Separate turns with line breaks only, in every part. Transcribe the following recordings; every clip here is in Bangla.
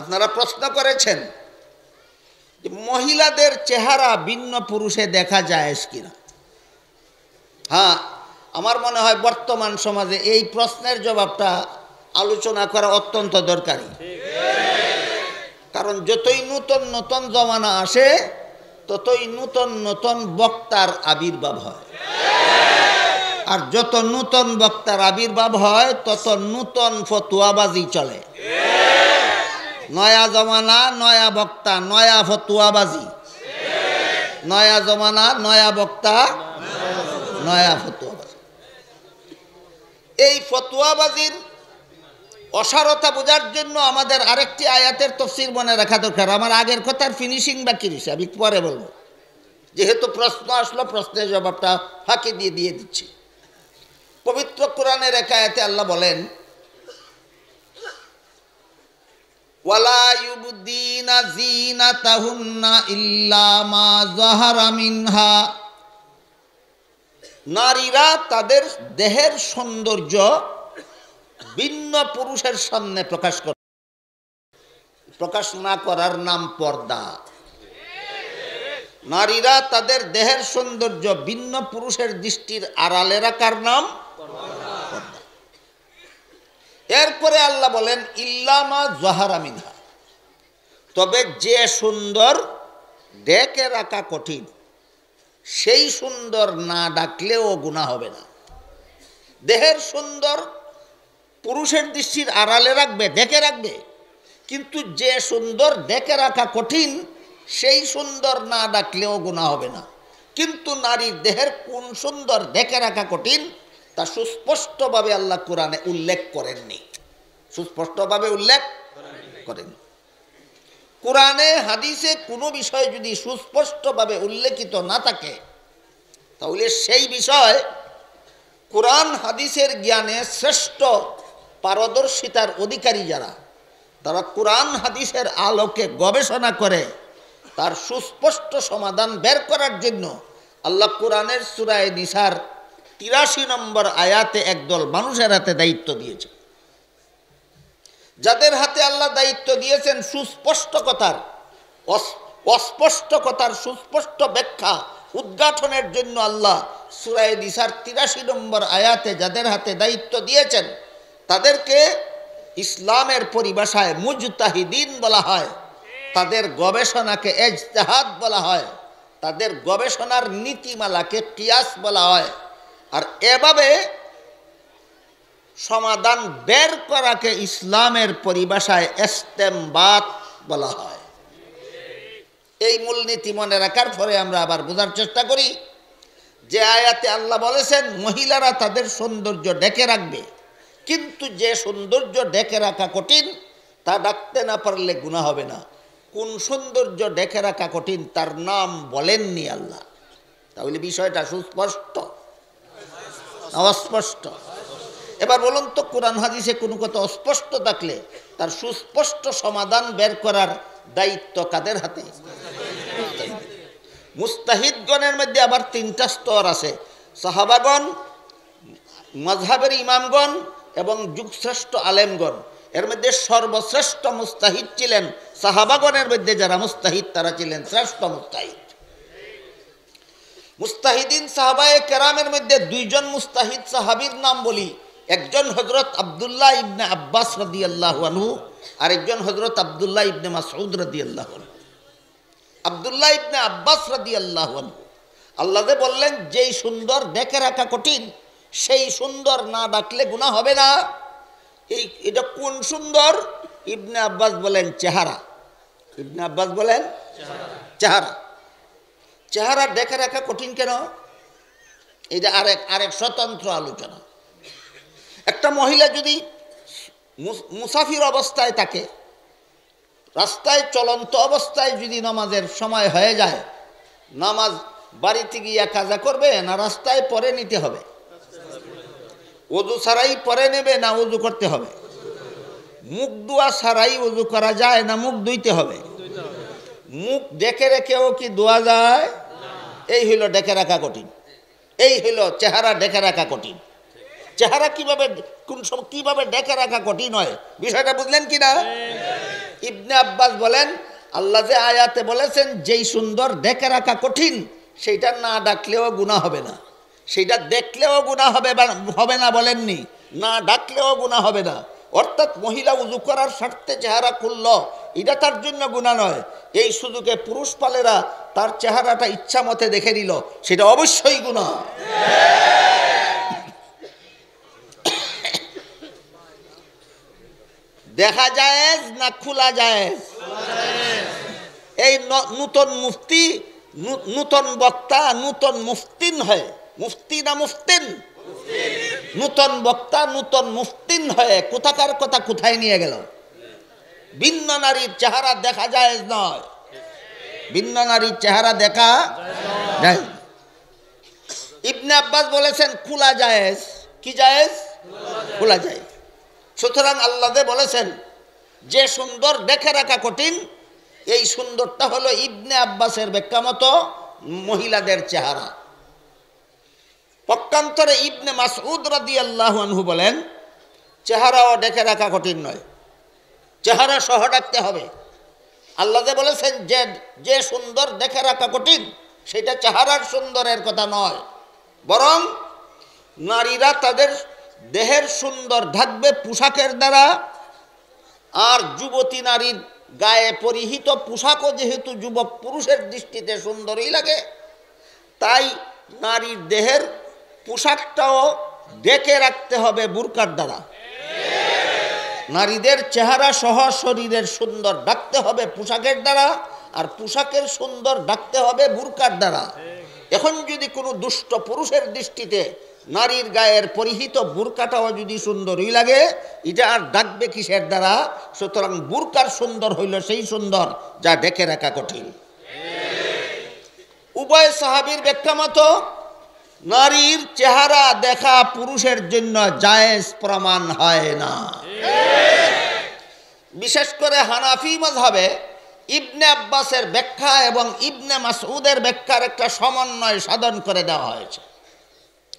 আপনারা প্রশ্ন করেছেন যে মহিলাদের চেহারা ভিন্ন পুরুষে দেখা যায় কিনা হ্যাঁ আমার মনে হয় বর্তমান সমাজে এই প্রশ্নের জবাবটা আলোচনা করা অত্যন্ত দরকারি কারণ যতই নতুন নতুন জমানা আসে ততই নতুন নতুন বক্তার আবির্ভাব হয় আর যত নূতন বক্তার আবির্ভাব হয় তত নূতন ফতুয়াবাজি চলে নয়া জমানা নয়া বক্তা নয়া ফতুয়াবাজি নয়া জমানা নয়া বক্তা নয়া ফতুয়াবাজি এই ফতুয়াবাজির অসারতা বোঝার জন্য আমাদের আরেকটি আয়াতের তফসির মনে রাখা দরকার আমার আগের কথার ফিনিশিং বাকি রয়েছে আমি পরে বলবো যেহেতু প্রশ্ন আসলো প্রশ্নের জবাবটা ফাঁকি দিয়ে দিয়ে দিচ্ছি পবিত্র কোরআনের আয়াতে আল্লাহ বলেন ওয়ালা ইউবদিনা জিনাতাহুন্না ইল্লা মা যাহারা নারীরা তাদের দেহের সৌন্দর্য ভিন্ন পুরুষের সামনে প্রকাশ করে প্রকাশ না করার নাম পর্দা নারীরা তাদের দেহের সৌন্দর্য ভিন্ন পুরুষের দৃষ্টির আড়ালে রাখার নাম এরপরে আল্লাহ বলেন ইল্লামা মিনহা তবে যে সুন্দর ডেকে রাখা কঠিন সেই সুন্দর না ডাকলেও গুণা হবে না দেহের সুন্দর পুরুষের দৃষ্টির আড়ালে রাখবে ডেকে রাখবে কিন্তু যে সুন্দর ডেকে রাখা কঠিন সেই সুন্দর না ডাকলেও গুণা হবে না কিন্তু নারীর দেহের কোন সুন্দর ডেকে রাখা কঠিন তা সুস্পষ্টভাবে আল্লাহ কোরআনে উল্লেখ করেননি সুস্পষ্টভাবে উল্লেখ করেন কোরআনে হাদিসে কোনো বিষয় যদি সুস্পষ্টভাবে উল্লেখিত না থাকে তাহলে সেই বিষয় কোরআন হাদিসের জ্ঞানে শ্রেষ্ঠ পারদর্শিতার অধিকারী যারা তারা কোরআন হাদিসের আলোকে গবেষণা করে তার সুস্পষ্ট সমাধান বের করার জন্য আল্লাহ কোরআনের সুরায় নিসার তিরাশি নম্বর আয়াতে একদল মানুষের হাতে দায়িত্ব দিয়েছে যাদের হাতে আল্লাহ দায়িত্ব দিয়েছেন সুস্পষ্ট কথার অস্পষ্ট কথার সুস্পষ্ট ব্যাখ্যা উদ্ঘাটনের জন্য আল্লাহ সুরায় দিশার তিরাশি নম্বর আয়াতে যাদের হাতে দায়িত্ব দিয়েছেন তাদেরকে ইসলামের পরিভাষায় মুজতাহিদিন বলা হয় তাদের গবেষণাকে এজতেহাদ বলা হয় তাদের গবেষণার নীতিমালাকে কিয়াস বলা হয় আর এভাবে সমাধান বের করাকে ইসলামের পরিভাষায় এস্তেমবাদ বলা হয় এই মূলনীতি মনে রাখার পরে আমরা আবার বোঝার চেষ্টা করি যে আয়াতে আল্লাহ বলেছেন মহিলারা তাদের সৌন্দর্য ডেকে রাখবে কিন্তু যে সৌন্দর্য ডেকে রাখা কঠিন তা ডাকতে না পারলে গুণা হবে না কোন সৌন্দর্য ডেকে রাখা কঠিন তার নাম বলেননি আল্লাহ তাহলে বিষয়টা সুস্পষ্ট অস্পষ্ট এবার বলুন তো কোরআন হাদিসে কোনো কথা অস্পষ্ট থাকলে তার সুস্পষ্ট সমাধান বের করার দায়িত্ব কাদের হাতে মুস্তাহিদগণের মধ্যে আবার তিনটা স্তর আছে সাহাবাগণ মজহাবের ইমামগণ এবং যুগশ্রেষ্ঠ আলেমগণ এর মধ্যে সর্বশ্রেষ্ঠ মুস্তাহিদ ছিলেন সাহাবাগণের মধ্যে যারা মুস্তাহিদ তারা ছিলেন শ্রেষ্ঠ মুস্তাহিদ মুস্তাহিদিন সাহাবায়ে কেরামের মধ্যে দুইজন মুস্তাহিদ সাহাবির নাম বলি একজন হজরত আবদুল্লাহ ইবনে আব্বাস রদি আল্লাহ আনু আর একজন হজরত আবদুল্লাহ ইবনে মাসউদ রদি আল্লাহ আবদুল্লাহ ইবনে আব্বাস রদি আল্লাহ আনু আল্লাহ বললেন যেই সুন্দর ডেকে রাখা কঠিন সেই সুন্দর না ডাকলে গুণা হবে না এই এটা কোন সুন্দর ইবনে আব্বাস বলেন চেহারা ইবনে আব্বাস বলেন চেহারা চেহারা দেখে রাখা কঠিন কেন এটা আরেক আরেক স্বতন্ত্র আলোচনা একটা মহিলা যদি মুসাফির অবস্থায় থাকে রাস্তায় চলন্ত অবস্থায় যদি নামাজের সময় হয়ে যায় নামাজ বাড়িতে গিয়ে কাজা করবে না রাস্তায় পরে নিতে হবে উজু ছাড়াই পরে নেবে না উজু করতে হবে মুখ দোয়া ছাড়াই উজু করা যায় না মুখ ধুইতে হবে মুখ ডেকে রেখেও কি দোয়া যায় এই হইল ডেকে রাখা কঠিন এই হইল চেহারা ডেকে রাখা কঠিন চেহারা কিভাবে কোন সময় কিভাবে ডেকে রাখা কঠিন হয় বিষয়টা বুঝলেন কি না ইবনে আব্বাস বলেন আল্লাহ যে আয়াতে বলেছেন যেই সুন্দর ডেকে রাখা কঠিন সেইটা না ডাকলেও গুণা হবে না সেইটা দেখলেও গুণা হবে হবে না বলেননি না ডাকলেও গুণা হবে না অর্থাৎ মহিলা উজু করার স্বার্থে চেহারা খুলল এটা তার জন্য গুণা নয় এই শুধুকে পুরুষ পালেরা তার চেহারাটা ইচ্ছা মতে দেখে নিল সেটা অবশ্যই গুণা দেখা যায় না খোলা যায় এই নূতন মুফতি নূতন বক্তা নূতন মুফতিন হয় মুফতি না মুফতিন নূতন বক্তা নূতন মুফতিন হয়ে কোথাকার কথা কোথায় নিয়ে গেল ভিন্ন নারীর চেহারা দেখা যায় নয় ভিন্ন নারীর চেহারা দেখা যায় ইবনে আব্বাস বলেছেন খোলা জায়েজ কি জায়েজ খোলা যায় সুতরাং আল্লাদে বলেছেন যে সুন্দর দেখে রাখা কঠিন এই সুন্দরটা হলো ইবনে আব্বাসের ব্যাখ্যা মতো মহিলাদের চেহারা পক্ষান্তরে ইবনে মাসউদ রাদি আল্লাহ আনহু বলেন চেহারাও দেখে রাখা কঠিন নয় চেহারা সহ ডাকতে হবে আল্লাহ বলেছেন যে যে সুন্দর দেখে রাখা কঠিন সেটা চেহারার সুন্দরের কথা নয় বরং নারীরা তাদের দেহের সুন্দর ঢাকবে পোশাকের দ্বারা আর যুবতী নারীর গায়ে পরিহিত পোশাকও যেহেতু যুবক পুরুষের দৃষ্টিতে সুন্দরই লাগে তাই নারীর দেহের পোশাকটাও ডেকে রাখতে হবে বুরকার দ্বারা নারীদের চেহারা সহ শরীরের সুন্দর ডাকতে হবে পোশাকের দ্বারা আর পোশাকের সুন্দর ডাকতে হবে বুরকার দ্বারা এখন যদি কোনো দুষ্ট পুরুষের দৃষ্টিতে নারীর গায়ের পরিহিত বুরকাটাও যদি সুন্দরই লাগে এটা আর ডাকবে কিসের দ্বারা সুতরাং বুরকার সুন্দর হইল সেই সুন্দর যা ডেকে রাখা কঠিন উভয় সাহাবির ব্যাখ্যা মতো নারীর চেহারা দেখা পুরুষের জন্য জায়েজ প্রমাণ হয় না বিশেষ করে হানাফি মজহাবে ইবনে আব্বাসের ব্যাখ্যা এবং ইবনে মাসুদের ব্যাখ্যার একটা সমন্বয় সাধন করে দেওয়া হয়েছে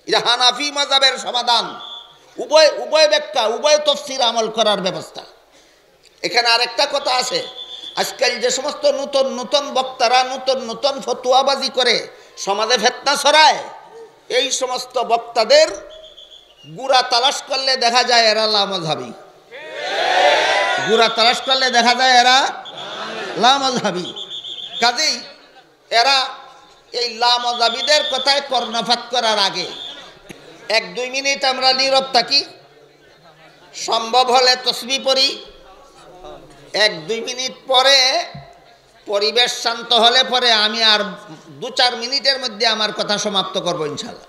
এটা হানাফি মজাবের সমাধান উভয় উভয় ব্যাখ্যা উভয় তফসির আমল করার ব্যবস্থা এখানে আরেকটা কথা আছে আজকাল যে সমস্ত নতুন নতুন বক্তারা নতুন নতুন ফতুয়াবাজি করে সমাজে ফেতনা ছড়ায় এই সমস্ত বক্তাদের গুড়া তালাশ করলে দেখা যায় এরা লামাঝাবি গুড়া তালাশ করলে দেখা যায় এরা লামাঝাবি কাজেই এরা এই লামাজাবিদের কথায় কর্ণপাত করার আগে এক দুই মিনিট আমরা নীরব থাকি সম্ভব হলে তসবি পড়ি এক দুই মিনিট পরে পরিবেশ শান্ত হলে পরে আমি আর দু চার মিনিটের মধ্যে আমার কথা সমাপ্ত করবো ইনশাল্লাহ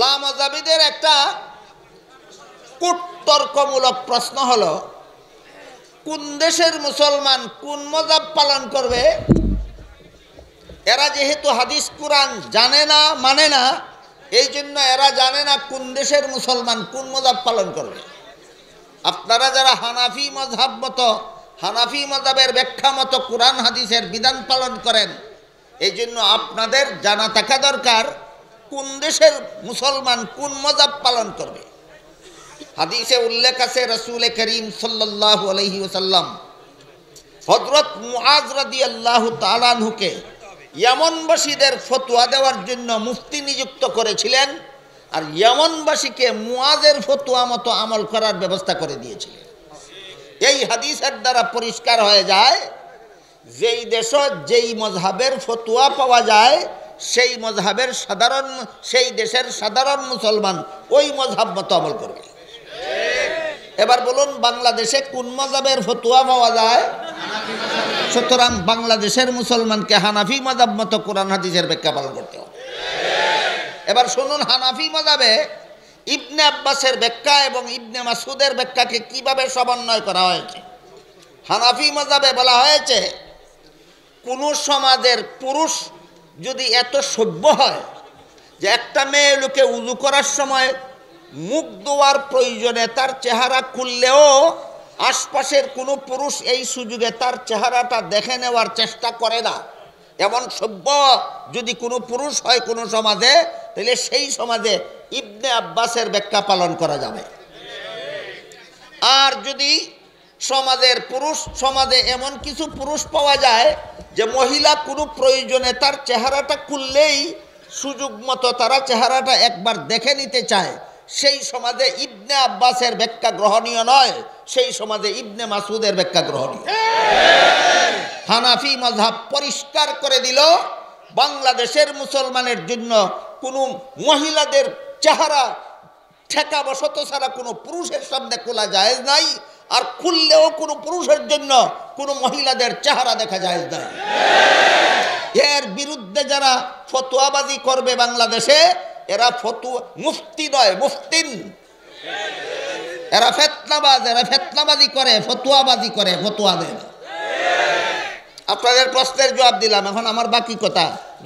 লামজাবিদের একটা কুটতর্কমূলক প্রশ্ন হল কোন দেশের মুসলমান কোন মজাব পালন করবে এরা যেহেতু হাদিস কোরআন জানে না মানে না এই জন্য এরা জানে না কোন দেশের মুসলমান কোন মজাব পালন করবে আপনারা যারা হানাফি মজাব মতো হানাফি মজাবের ব্যাখ্যা মতো কোরআন হাদিসের বিধান পালন করেন এই জন্য আপনাদের জানা থাকা দরকার কোন দেশের মুসলমান কোন মজাব পালন করবে হাদিসে উল্লেখ আছে রসুল করিম সাল্লাহ আলহি ওসাল্লাম হজরত মুআজ আল্লাহ তালানহুকে ইয়ামনবাসীদের ফতুয়া দেওয়ার জন্য মুফতি নিযুক্ত করেছিলেন আর ইয়মনবাসীকে মুয়াজের ফতুয়া মতো আমল করার ব্যবস্থা করে দিয়েছিলেন এই হাদিসের দ্বারা পরিষ্কার হয়ে যায় যেই দেশ যেই মজহাবের ফতুয়া পাওয়া যায় সেই মজহাবের সাধারণ সেই দেশের সাধারণ মুসলমান ওই মজহাব মতো আমল করবে এবার বলুন বাংলাদেশে কোন মজাবের ফতুয়া পাওয়া যায় সুতরাং বাংলাদেশের মুসলমানকে হানাফি মজাব মতো কোরআন হাদিসের ব্যাখ্যা পালন করতে হবে এবার শুনুন হানাফি মজাবে ইবনে আব্বাসের ব্যাখ্যা এবং ইবনে মাসুদের ব্যাখ্যাকে কিভাবে সমন্বয় করা হয়েছে হানাফি মজাবে বলা হয়েছে কোনো সমাজের পুরুষ যদি এত সভ্য হয় যে একটা মেয়ে লোকে উজু করার সময় মুখ দোয়ার প্রয়োজনে তার চেহারা খুললেও আশপাশের কোনো পুরুষ এই সুযোগে তার চেহারাটা দেখে নেওয়ার চেষ্টা করে না এমন সভ্য যদি কোনো পুরুষ হয় কোনো সমাজে তাহলে সেই সমাজে ইবনে আব্বাসের ব্যাখ্যা পালন করা যাবে আর যদি সমাজের পুরুষ সমাজে এমন কিছু পুরুষ পাওয়া যায় যে মহিলা কোনো প্রয়োজনে তার চেহারাটা খুললেই সুযোগ মতো তারা চেহারাটা একবার দেখে নিতে চায় সেই সমাজে ইবনে আব্বাসের ব্যাখ্যা গ্রহণীয় নয় সেই সমাজে ইবনে মাসুদের ব্যাখ্যা গ্রহণীয় হানাফি মজাব পরিষ্কার করে দিল বাংলাদেশের মুসলমানের জন্য কোনো মহিলাদের চেহারা ঠেকা বসত ছাড়া কোনো পুরুষের সামনে খোলা যায় নাই আর খুললেও কোনো পুরুষের জন্য কোনো মহিলাদের চেহারা দেখা যায় না এর বিরুদ্ধে যারা ফতুয়াবাজি করবে বাংলাদেশে এরা ফতু মুফতি নয় মুফতিন এরা ফেতনাবাজ এরা ফেতনাবাজি করে ফতুয়াবাজি করে ফতুয়া দেয় আপনাদের প্রশ্নের জবাব দিলাম এখন আমার বাকি কথা